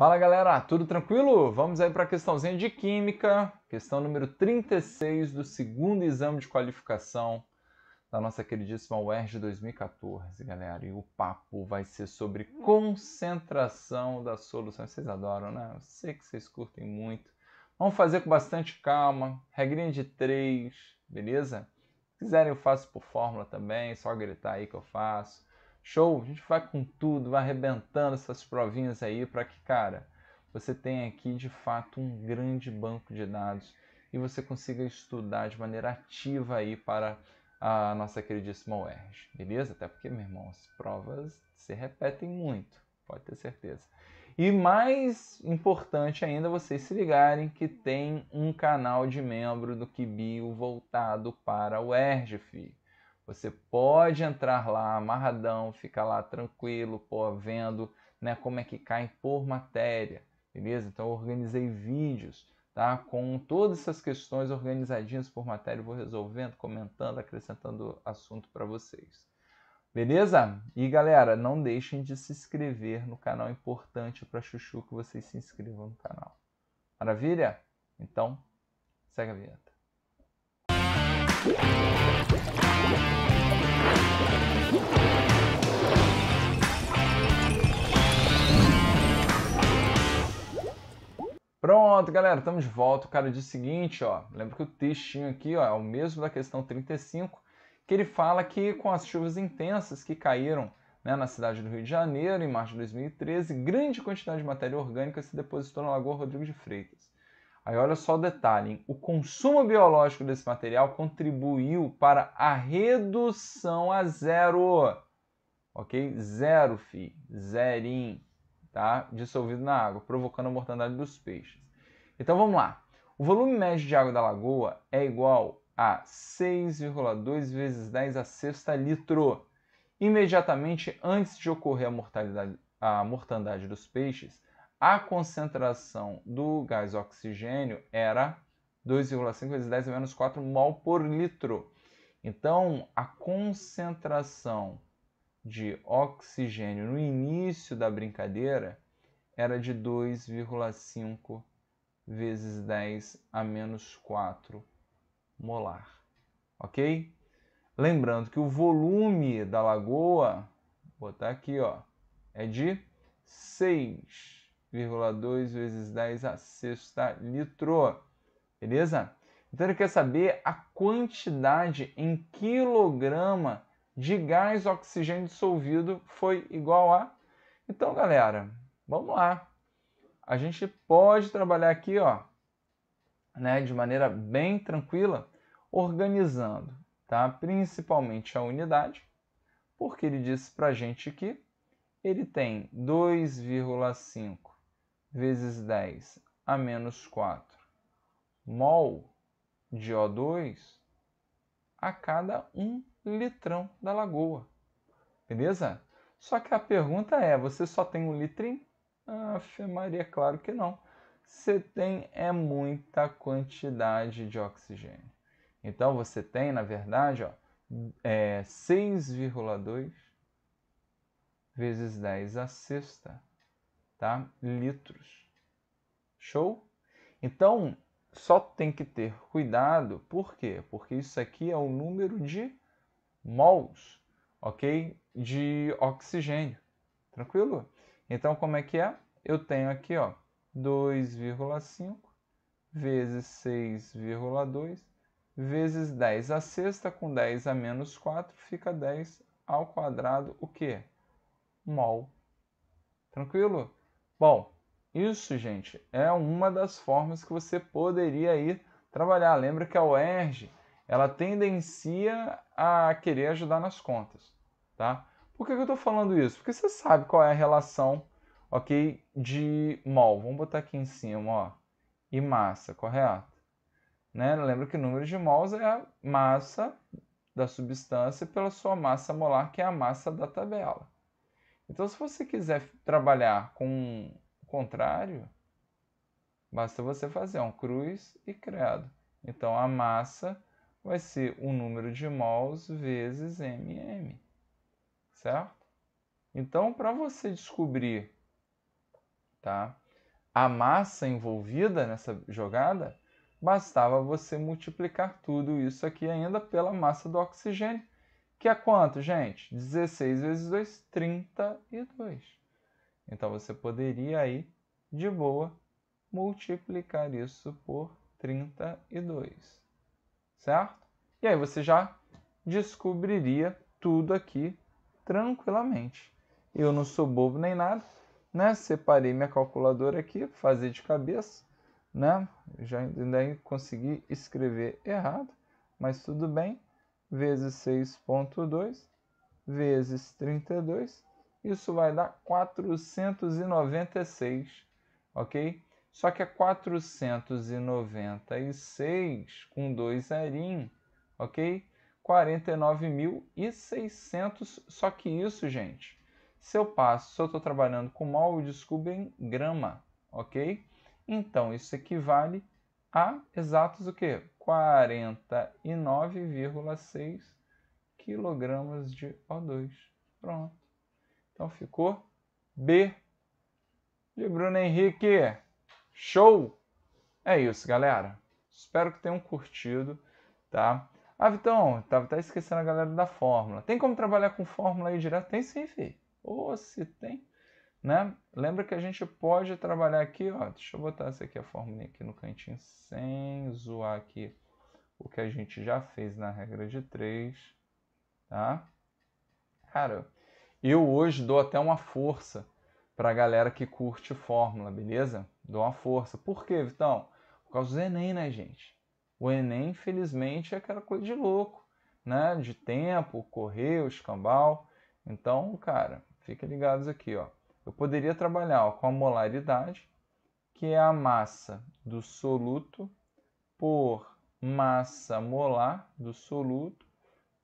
Fala galera, tudo tranquilo? Vamos aí para a questãozinha de química, questão número 36 do segundo exame de qualificação da nossa queridíssima UERJ 2014, galera. E o papo vai ser sobre concentração da solução. Vocês adoram, né? Eu sei que vocês curtem muito. Vamos fazer com bastante calma, regrinha de 3, beleza? Se quiserem eu faço por fórmula também, é só gritar aí que eu faço. Show? A gente vai com tudo, vai arrebentando essas provinhas aí para que, cara, você tenha aqui de fato um grande banco de dados e você consiga estudar de maneira ativa aí para a nossa queridíssima UERJ, beleza? Até porque, meu irmão, as provas se repetem muito, pode ter certeza. E mais importante ainda, vocês se ligarem que tem um canal de membro do Kibio voltado para o UERJ, filho. Você pode entrar lá amarradão, ficar lá tranquilo, pô, vendo né, como é que cai por matéria, beleza? Então eu organizei vídeos, tá? Com todas essas questões organizadinhas por matéria, eu vou resolvendo, comentando, acrescentando assunto para vocês. Beleza? E galera, não deixem de se inscrever no canal, é importante para Chuchu que vocês se inscrevam no canal. Maravilha? Então, segue a vinheta. Pronto, galera, estamos de volta. O cara diz o seguinte, ó, lembra que o textinho aqui, ó, é o mesmo da questão 35, que ele fala que com as chuvas intensas que caíram né, na cidade do Rio de Janeiro em março de 2013, grande quantidade de matéria orgânica se depositou na Lagoa Rodrigo de Freitas. Aí olha só o detalhe: o consumo biológico desse material contribuiu para a redução a zero. Ok? Zero, fi. Zerim. Tá? Dissolvido na água, provocando a mortandade dos peixes. Então vamos lá. O volume médio de água da lagoa é igual a 6,2 vezes 10 a sexta litro. Imediatamente antes de ocorrer a, mortalidade, a mortandade dos peixes, a concentração do gás oxigênio era 2,5 vezes 10 a menos 4 mol por litro. Então, a concentração de oxigênio no início da brincadeira era de 2,5 vezes 10 a menos 4 molar. Ok? Lembrando que o volume da lagoa, vou botar aqui, ó, é de 6 2,2 vezes 10 a sexta litro. Beleza? Então ele quer saber a quantidade em quilograma de gás oxigênio dissolvido foi igual a. Então, galera, vamos lá. A gente pode trabalhar aqui, ó, né, de maneira bem tranquila, organizando, tá? Principalmente a unidade, porque ele disse para gente que ele tem 2,5 vezes 10 a menos 4 mol de O2 a cada 1 litrão da lagoa. Beleza? Só que a pergunta é: você só tem um litrinho? Ah, Maria, claro que não. Você tem é muita quantidade de oxigênio. Então você tem, na verdade, ó, é 6,2 vezes 10 a sexta tá? litros. Show? Então, só tem que ter cuidado, por quê? Porque isso aqui é o número de mols, ok? De oxigênio, tranquilo? Então, como é que é? Eu tenho aqui, ó, 2,5 vezes 6,2 vezes 10 a sexta com 10 a menos 4 fica 10 ao quadrado, o quê? Mol. Tranquilo? Bom, isso, gente, é uma das formas que você poderia ir trabalhar. Lembra que a UERJ, ela tendencia a querer ajudar nas contas, tá? Por que eu estou falando isso? Porque você sabe qual é a relação, ok, de mol. Vamos botar aqui em cima, ó, e massa, correto? Né? Lembra que o número de mols é a massa da substância pela sua massa molar, que é a massa da tabela. Então, se você quiser trabalhar com o contrário, basta você fazer um cruz e credo. Então, a massa vai ser o número de mols vezes mm, certo? Então, para você descobrir tá, a massa envolvida nessa jogada, bastava você multiplicar tudo isso aqui ainda pela massa do oxigênio, que é quanto, gente? 16 vezes 2, 32. Então você poderia aí, de boa, multiplicar isso por 32. Certo? E aí você já descobriria tudo aqui tranquilamente. Eu não sou bobo nem nada, né? Separei minha calculadora aqui, fazer de cabeça, né? Já ainda consegui escrever errado, mas tudo bem vezes 6,2 vezes 32, isso vai dar 496, ok? Só que é 496 com dois zerinhos, ok? 49.600, só que isso, gente, se eu passo, se eu estou trabalhando com mol, eu descubro em grama, ok? Então, isso equivale a exatos o quê? 49,6 quilogramas de O2. Pronto. Então ficou B de Bruno Henrique. Show! É isso, galera. Espero que tenham curtido, tá? Ah, Vitão, tava até esquecendo a galera da fórmula. Tem como trabalhar com fórmula aí direto? Tem sim, filho. Ou oh, se tem. Né? Lembra que a gente pode trabalhar aqui, ó, deixa eu botar essa aqui a fórmula aqui no cantinho sem zoar aqui o que a gente já fez na regra de 3, tá? Cara, eu hoje dou até uma força para a galera que curte fórmula, beleza? Dou uma força. Por quê, Vitão? Por causa do Enem, né, gente? O Enem, infelizmente, é aquela coisa de louco, né? De tempo, correr, o escambau. Então, cara, fiquem ligados aqui, ó. Eu poderia trabalhar ó, com a molaridade, que é a massa do soluto por massa molar do soluto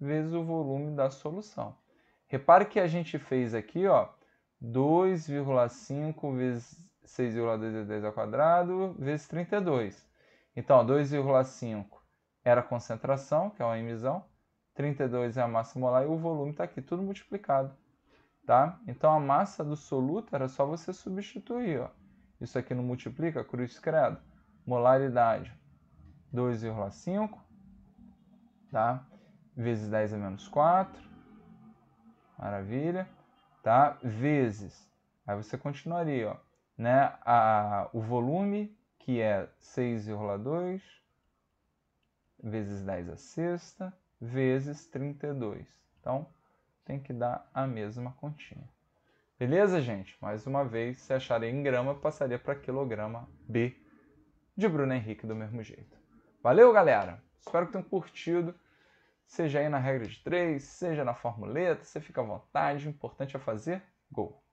vezes o volume da solução. Repare que a gente fez aqui, ó, 2,5 vezes 6,2 ao quadrado vezes 32. Então, 2,5 era a concentração, que é uma emissão, 32 é a massa molar e o volume está aqui, tudo multiplicado tá? Então a massa do soluto era só você substituir, ó. Isso aqui não multiplica, cruz credo. Molaridade 2,5, tá? Vezes 10 a é menos 4. Maravilha, tá? Vezes. Aí você continuaria, ó, né? A, o volume que é 6,2 vezes 10 a é sexta vezes 32. Então, tem que dar a mesma continha. Beleza, gente? Mais uma vez, se acharem em grama, passaria para quilograma B de Bruno Henrique do mesmo jeito. Valeu, galera! Espero que tenham curtido. Seja aí na regra de três, seja na formuleta, você fica à vontade. O importante é fazer gol.